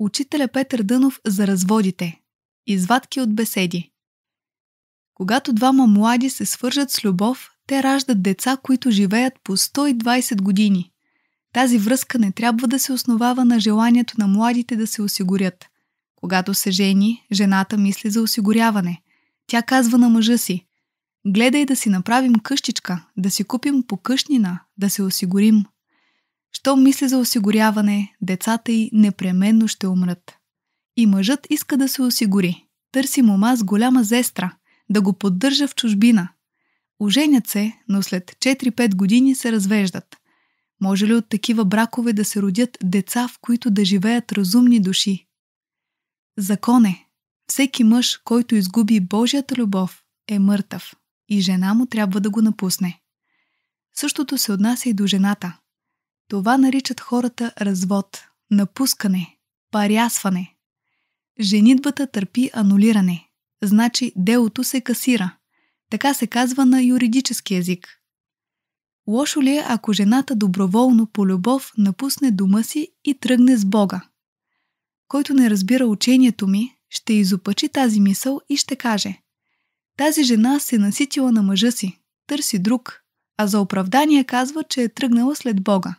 Учителя Петър Дънов за разводите. Извадки от беседи. Когато двама млади се свържат с любов, те раждат деца, които живеят по 120 години. Тази връзка не трябва да се основава на желанието на младите да се осигурят. Когато се жени, жената мисли за осигуряване. Тя казва на мъжа си: Гледай да си направим къщичка, да си купим покъщнина, да се осигурим, щом мисли за осигуряване, децата й непременно ще умрат. И мъжът иска да се осигури. Търси мома с голяма зестра, да го поддържа в чужбина. Оженят се, но след 4-5 години се развеждат. Може ли от такива бракове да се родят деца, в които да живеят разумни души? Закон е. Всеки мъж, който изгуби Божията любов, е мъртъв и жена му трябва да го напусне. Същото се отнася и до жената – това наричат хората развод, напускане, парясване. Женитбата търпи анулиране, значи делото се касира. Така се казва на юридически език. Лошо ли е, ако жената доброволно по любов напусне дома си и тръгне с Бога? Който не разбира учението ми, ще изопачи тази мисъл и ще каже Тази жена се наситила на мъжа си, търси друг, а за оправдание казва, че е тръгнала след Бога.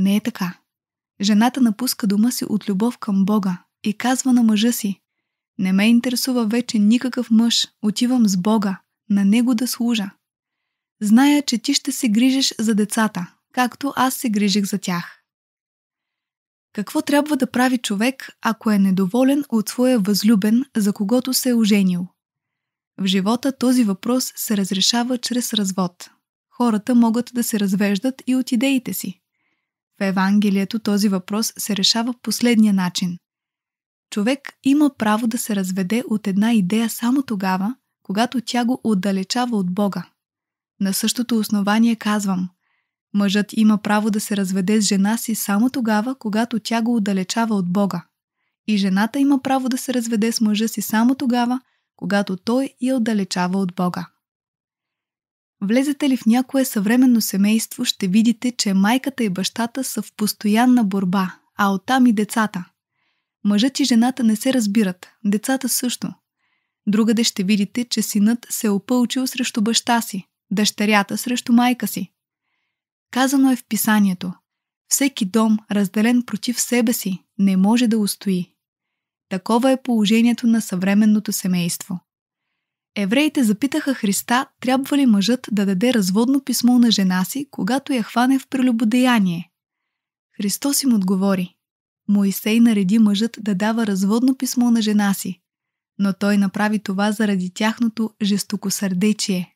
Не е така. Жената напуска дома си от любов към Бога и казва на мъжа си «Не ме интересува вече никакъв мъж, отивам с Бога, на Него да служа. Зная, че ти ще се грижиш за децата, както аз се грижих за тях». Какво трябва да прави човек, ако е недоволен от своя възлюбен, за когото се е оженил? В живота този въпрос се разрешава чрез развод. Хората могат да се развеждат и от идеите си в Евангелието този въпрос се решава последния начин. Човек има право да се разведе от една идея само тогава, когато тя го отдалечава от Бога. На същото основание казвам – Мъжът има право да се разведе с жена си само тогава, когато тя го отдалечава от Бога. И жената има право да се разведе с мъжа си само тогава, когато той я отдалечава от Бога. Влезете ли в някое съвременно семейство, ще видите, че майката и бащата са в постоянна борба, а оттам и децата. Мъжът и жената не се разбират, децата също. Другаде ще видите, че синът се е опълчил срещу баща си, дъщерята срещу майка си. Казано е в писанието. Всеки дом, разделен против себе си, не може да устои. Такова е положението на съвременното семейство. Евреите запитаха Христа, трябва ли мъжът да даде разводно писмо на жена си, когато я хване в прелюбодеяние. Христос им отговори. Моисей нареди мъжът да дава разводно писмо на жена си, но той направи това заради тяхното жестокосърдечие.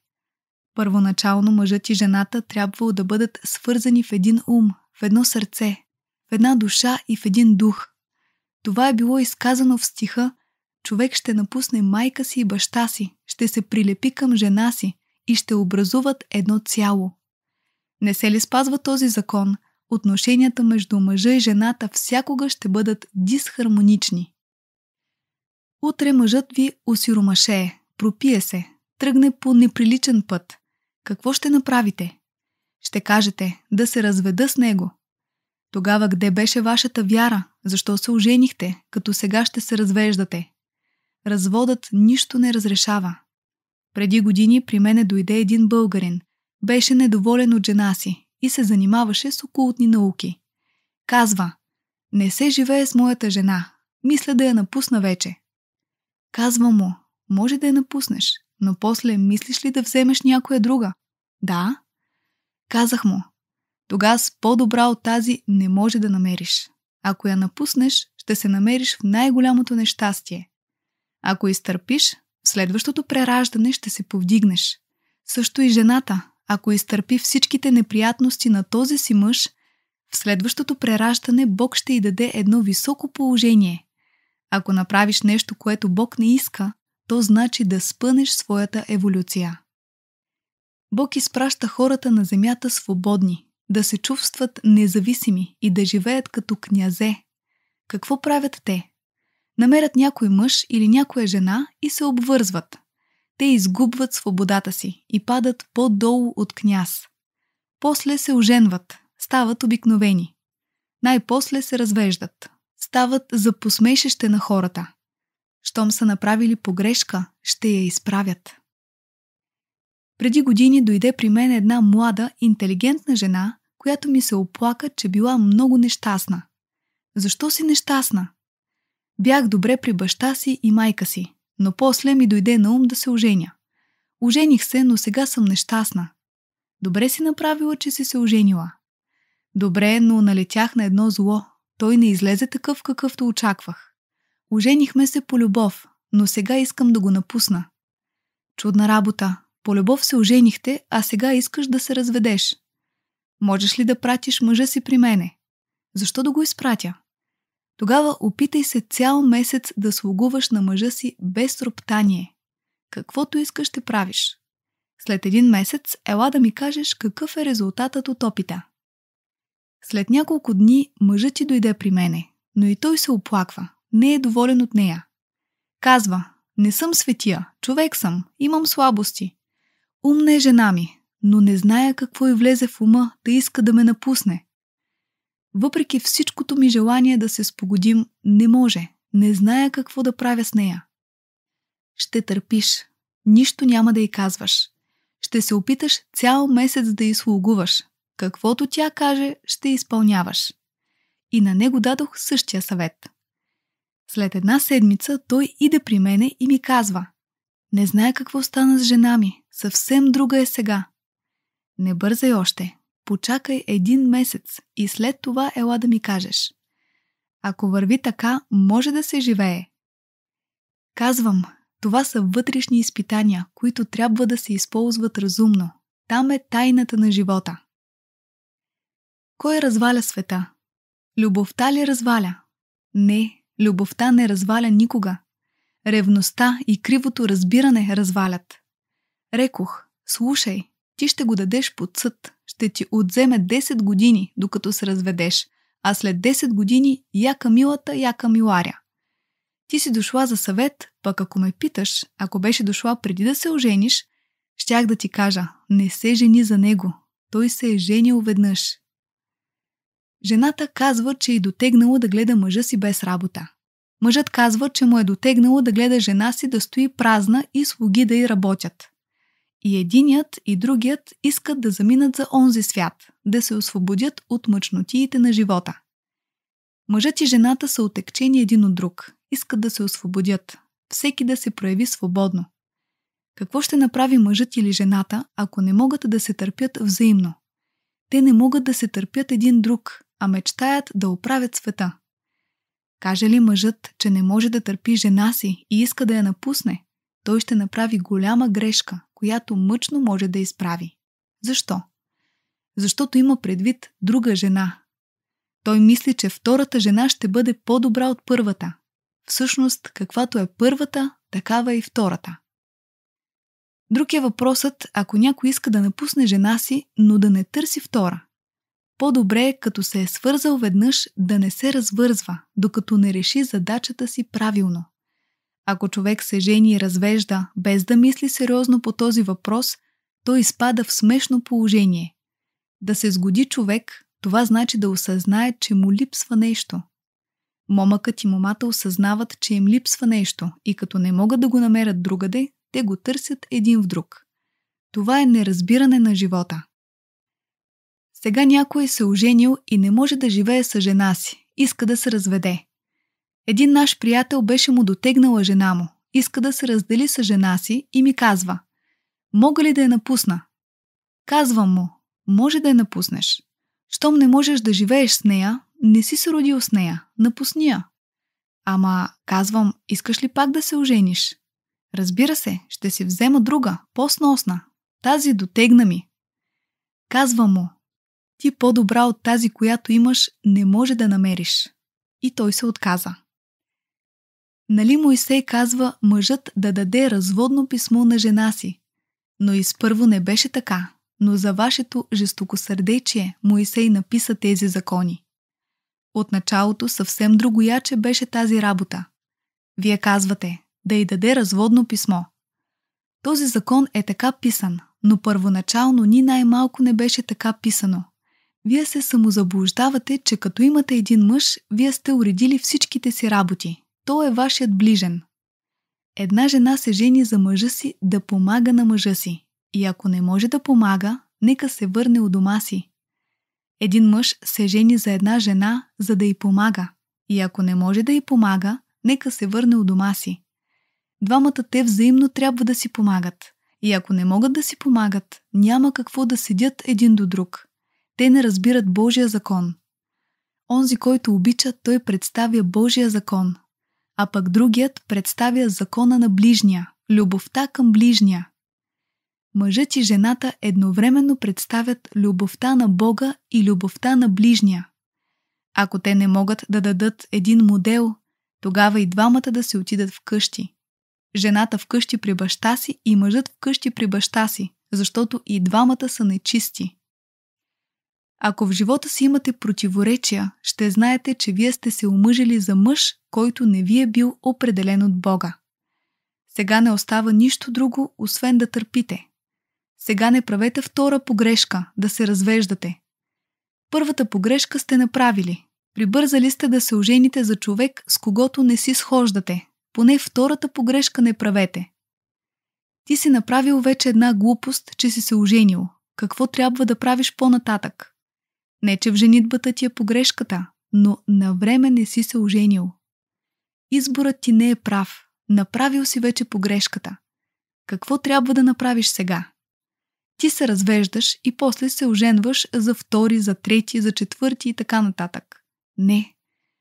Първоначално мъжът и жената трябвало да бъдат свързани в един ум, в едно сърце, в една душа и в един дух. Това е било изказано в стиха – човек ще напусне майка си и баща си, ще се прилепи към жена си и ще образуват едно цяло. Не се ли спазва този закон, отношенията между мъжа и жената всякога ще бъдат дисхармонични. Утре мъжът ви осиромашее, пропие се, тръгне по неприличен път. Какво ще направите? Ще кажете да се разведа с него. Тогава къде беше вашата вяра? Защо се оженихте, като сега ще се развеждате? разводът нищо не разрешава. Преди години при мене дойде един българин. Беше недоволен от жена си и се занимаваше с окултни науки. Казва, не се живее с моята жена, мисля да я напусна вече. Казва му, може да я напуснеш, но после мислиш ли да вземеш някоя друга? Да. Казах му, тогава с по-добра от тази не може да намериш. Ако я напуснеш, ще се намериш в най-голямото нещастие. Ако изтърпиш, в следващото прераждане ще се повдигнеш. Също и жената, ако изтърпи всичките неприятности на този си мъж, в следващото прераждане Бог ще й даде едно високо положение. Ако направиш нещо, което Бог не иска, то значи да спънеш своята еволюция. Бог изпраща хората на земята свободни, да се чувстват независими и да живеят като князе. Какво правят те? намерят някой мъж или някоя жена и се обвързват. Те изгубват свободата си и падат по-долу от княз. После се оженват, стават обикновени. Най-после се развеждат, стават за посмешище на хората. Щом са направили погрешка, ще я изправят. Преди години дойде при мен една млада, интелигентна жена, която ми се оплака, че била много нещастна. Защо си нещастна? Бях добре при баща си и майка си, но после ми дойде на ум да се оженя. Ожених се, но сега съм нещастна. Добре си направила, че си се оженила. Добре, но налетях на едно зло. Той не излезе такъв, какъвто очаквах. Оженихме се по любов, но сега искам да го напусна. Чудна работа. По любов се оженихте, а сега искаш да се разведеш. Можеш ли да пратиш мъжа си при мене? Защо да го изпратя? Тогава опитай се цял месец да слугуваш на мъжа си без роптание. Каквото искаш ще правиш. След един месец ела да ми кажеш какъв е резултатът от опита. След няколко дни мъжът ти дойде при мене, но и той се оплаква. Не е доволен от нея. Казва, не съм светия, човек съм, имам слабости. Умна е жена ми, но не зная какво и влезе в ума да иска да ме напусне. Въпреки всичкото ми желание да се спогодим, не може. Не зная какво да правя с нея. Ще търпиш. Нищо няма да й казваш. Ще се опиташ цял месец да й слугуваш. Каквото тя каже, ще изпълняваш. И на него дадох същия съвет. След една седмица той иде при мене и ми казва Не зная какво стана с жена ми, съвсем друга е сега. Не бързай още, почакай един месец и след това ела да ми кажеш. Ако върви така, може да се живее. Казвам, това са вътрешни изпитания, които трябва да се използват разумно. Там е тайната на живота. Кой разваля света? Любовта ли разваля? Не, любовта не разваля никога. Ревността и кривото разбиране развалят. Рекох, слушай, ти ще го дадеш под съд ще ти отземе 10 години, докато се разведеш, а след 10 години яка милата, яка миларя. Ти си дошла за съвет, пък ако ме питаш, ако беше дошла преди да се ожениш, щях да ти кажа, не се жени за него. Той се е женил веднъж. Жената казва, че е дотегнала да гледа мъжа си без работа. Мъжът казва, че му е дотегнало да гледа жена си да стои празна и слуги да й работят. И единият и другият искат да заминат за онзи свят, да се освободят от мъчнотиите на живота. Мъжът и жената са отекчени един от друг, искат да се освободят, всеки да се прояви свободно. Какво ще направи мъжът или жената, ако не могат да се търпят взаимно? Те не могат да се търпят един друг, а мечтаят да оправят света. Каже ли мъжът, че не може да търпи жена си и иска да я напусне, той ще направи голяма грешка, която мъчно може да изправи. Защо? Защото има предвид друга жена. Той мисли, че втората жена ще бъде по-добра от първата. Всъщност, каквато е първата, такава е и втората. Друг е въпросът, ако някой иска да напусне жена си, но да не търси втора. По-добре е, като се е свързал веднъж, да не се развързва, докато не реши задачата си правилно. Ако човек се жени и развежда, без да мисли сериозно по този въпрос, той изпада в смешно положение. Да се сгоди човек, това значи да осъзнае, че му липсва нещо. Момъкът и момата осъзнават, че им липсва нещо и като не могат да го намерят другаде, те го търсят един в друг. Това е неразбиране на живота. Сега някой се оженил и не може да живее с жена си, иска да се разведе. Един наш приятел беше му дотегнала жена му. Иска да се раздели с жена си и ми казва «Мога ли да я напусна?» Казвам му «Може да я напуснеш. Щом не можеш да живееш с нея, не си се родил с нея, напусни я». Ама, казвам, искаш ли пак да се ожениш? Разбира се, ще си взема друга, по-сносна. Тази дотегна ми. Казва му, ти по-добра от тази, която имаш, не може да намериш. И той се отказа. Нали Моисей казва мъжът да даде разводно писмо на жена си? Но изпърво не беше така, но за вашето жестокосърдечие Моисей написа тези закони. От началото съвсем другояче беше тази работа. Вие казвате да й даде разводно писмо. Този закон е така писан, но първоначално ни най-малко не беше така писано. Вие се самозаблуждавате, че като имате един мъж, вие сте уредили всичките си работи, той е вашият ближен. Една жена се жени за мъжа си да помага на мъжа си. И ако не може да помага, нека се върне у дома си. Един мъж се жени за една жена, за да й помага. И ако не може да й помага, нека се върне у дома си. Двамата те взаимно трябва да си помагат. И ако не могат да си помагат, няма какво да седят един до друг. Те не разбират Божия закон. Онзи, който обича, той представя Божия закон, а пък другият представя закона на ближния, любовта към ближния. Мъжът и жената едновременно представят любовта на Бога и любовта на ближния. Ако те не могат да дадат един модел, тогава и двамата да се отидат вкъщи. Жената вкъщи при баща си и мъжът вкъщи при баща си, защото и двамата са нечисти. Ако в живота си имате противоречия, ще знаете, че вие сте се омъжили за мъж, който не ви е бил определен от Бога. Сега не остава нищо друго, освен да търпите. Сега не правете втора погрешка, да се развеждате. Първата погрешка сте направили. Прибързали сте да се ожените за човек, с когото не си схождате. Поне втората погрешка не правете. Ти си направил вече една глупост, че си се оженил. Какво трябва да правиш по-нататък? Не, че в женитбата ти е погрешката, но на време не си се оженил. Изборът ти не е прав. Направил си вече погрешката. Какво трябва да направиш сега? Ти се развеждаш и после се оженваш за втори, за трети, за четвърти и така нататък. Не.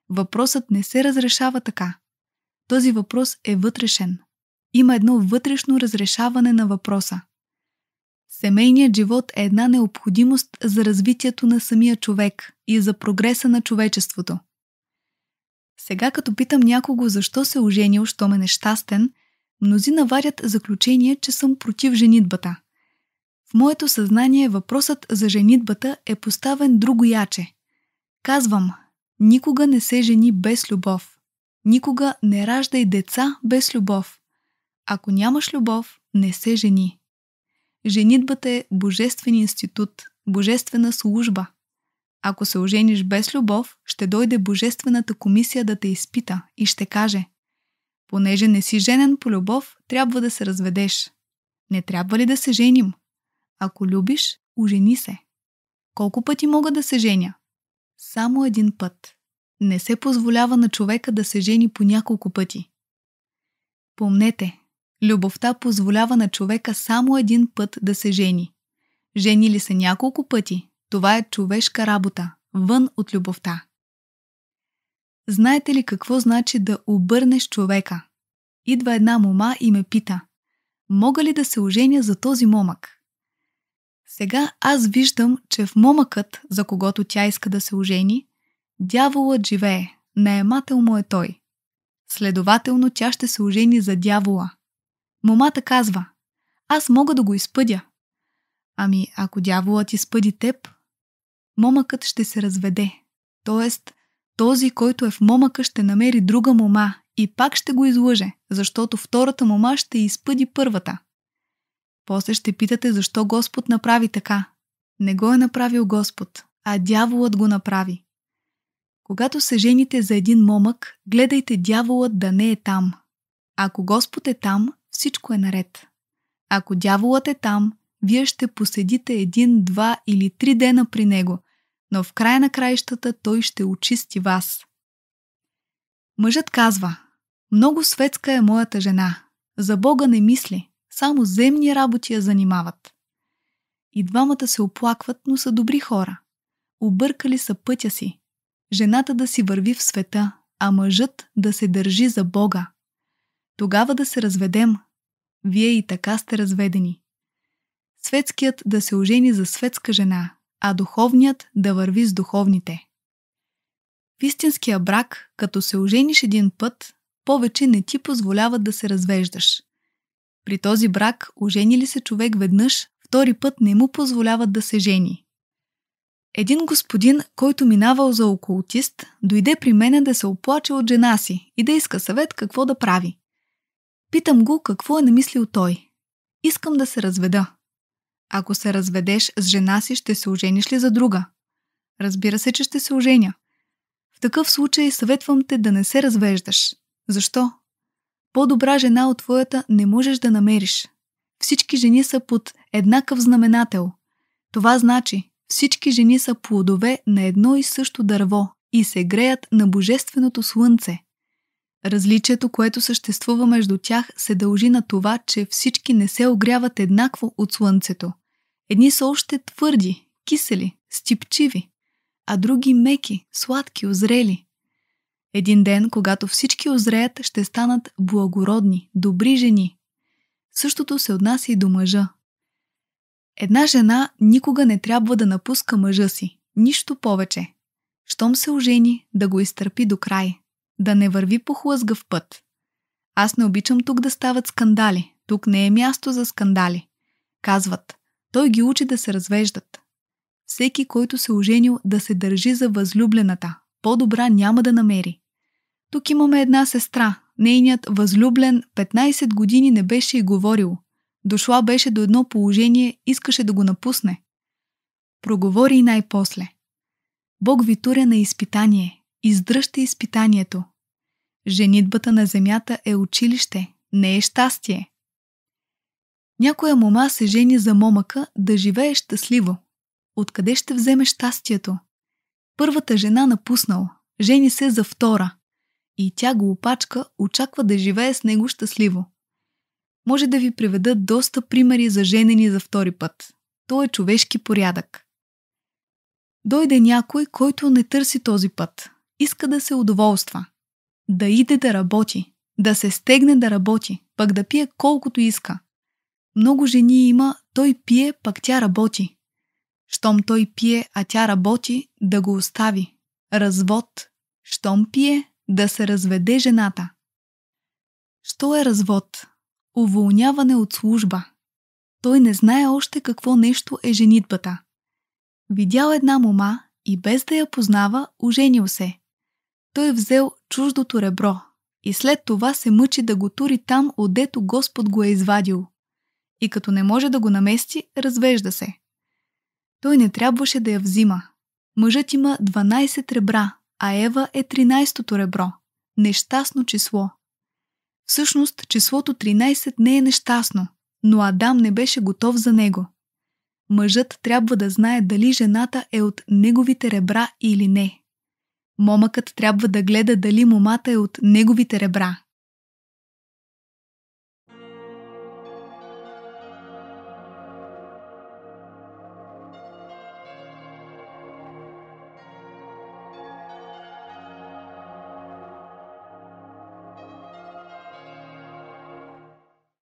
Въпросът не се разрешава така. Този въпрос е вътрешен. Има едно вътрешно разрешаване на въпроса – Семейният живот е една необходимост за развитието на самия човек и за прогреса на човечеството. Сега като питам някого защо се е оженил, що ме нещастен, мнози наварят заключение, че съм против женитбата. В моето съзнание въпросът за женитбата е поставен друго яче. Казвам, никога не се жени без любов. Никога не раждай деца без любов. Ако нямаш любов, не се жени. Женитбата е божествен институт, божествена служба. Ако се ожениш без любов, ще дойде божествената комисия да те изпита и ще каже «Понеже не си женен по любов, трябва да се разведеш. Не трябва ли да се женим? Ако любиш, ожени се. Колко пъти мога да се женя? Само един път. Не се позволява на човека да се жени по няколко пъти. Помнете, Любовта позволява на човека само един път да се жени. Жени ли се няколко пъти, това е човешка работа, вън от любовта. Знаете ли какво значи да обърнеш човека? Идва една мома и ме пита: Мога ли да се оженя за този момък? Сега аз виждам, че в момъкът, за когото тя иска да се ожени, дяволът живее, наемател му е той. Следователно тя ще се ожени за дявола – Момата казва, аз мога да го изпъдя. Ами, ако дяволът изпъди теб, момъкът ще се разведе. Тоест, този, който е в момъка, ще намери друга мома и пак ще го излъже, защото втората мома ще изпъди първата. После ще питате защо Господ направи така. Не го е направил Господ, а дяволът го направи. Когато се жените за един момък, гледайте дяволът да не е там. Ако Господ е там, всичко е наред. Ако дяволът е там, вие ще поседите един, два или три дена при него, но в края на краищата той ще очисти вас. Мъжът казва, много светска е моята жена, за Бога не мисли, само земни работи я занимават. И двамата се оплакват, но са добри хора. Объркали са пътя си. Жената да си върви в света, а мъжът да се държи за Бога. Тогава да се разведем. Вие и така сте разведени. Светският да се ожени за светска жена, а духовният да върви с духовните. В истинския брак, като се ожениш един път, повече не ти позволяват да се развеждаш. При този брак, ожени ли се човек веднъж, втори път не му позволяват да се жени. Един господин, който минавал за окултист, дойде при мене да се оплаче от жена си и да иска съвет какво да прави. Питам го какво е намислил той. Искам да се разведа. Ако се разведеш с жена си, ще се ожениш ли за друга? Разбира се, че ще се оженя. В такъв случай съветвам те да не се развеждаш. Защо? По-добра жена от твоята не можеш да намериш. Всички жени са под еднакъв знаменател. Това значи, всички жени са плодове на едно и също дърво и се греят на божественото слънце. Различието, което съществува между тях, се дължи на това, че всички не се огряват еднакво от слънцето. Едни са още твърди, кисели, стипчиви, а други меки, сладки, озрели. Един ден, когато всички озреят, ще станат благородни, добри жени. Същото се отнася и до мъжа. Една жена никога не трябва да напуска мъжа си, нищо повече. Щом се ожени, да го изтърпи до край – да не върви по хлъзгав път. Аз не обичам тук да стават скандали. Тук не е място за скандали. Казват, той ги учи да се развеждат. Всеки, който се е оженил, да се държи за възлюблената. По-добра няма да намери. Тук имаме една сестра. Нейният възлюблен 15 години не беше и говорил. Дошла беше до едно положение, искаше да го напусне. Проговори и най-после. Бог ви туря на изпитание, Издръжте изпитанието. Женитбата на земята е училище, не е щастие. Някоя мома се жени за момъка да живее щастливо. Откъде ще вземе щастието? Първата жена напуснала, жени се за втора. И тя го опачка, очаква да живее с него щастливо. Може да ви приведа доста примери за женени за втори път. То е човешки порядък. Дойде някой, който не търси този път иска да се удоволства. Да иде да работи, да се стегне да работи, пък да пие колкото иска. Много жени има, той пие, пък тя работи. Щом той пие, а тя работи, да го остави. Развод. Щом пие, да се разведе жената. Що е развод? Уволняване от служба. Той не знае още какво нещо е женитбата. Видял една мома и без да я познава, оженил се той взел чуждото ребро и след това се мъчи да го тури там, отдето Господ го е извадил. И като не може да го намести, развежда се. Той не трябваше да я взима. Мъжът има 12 ребра, а Ева е 13-то ребро. Нещастно число. Всъщност, числото 13 не е нещастно, но Адам не беше готов за него. Мъжът трябва да знае дали жената е от неговите ребра или не. Момъкът трябва да гледа дали момата е от неговите ребра,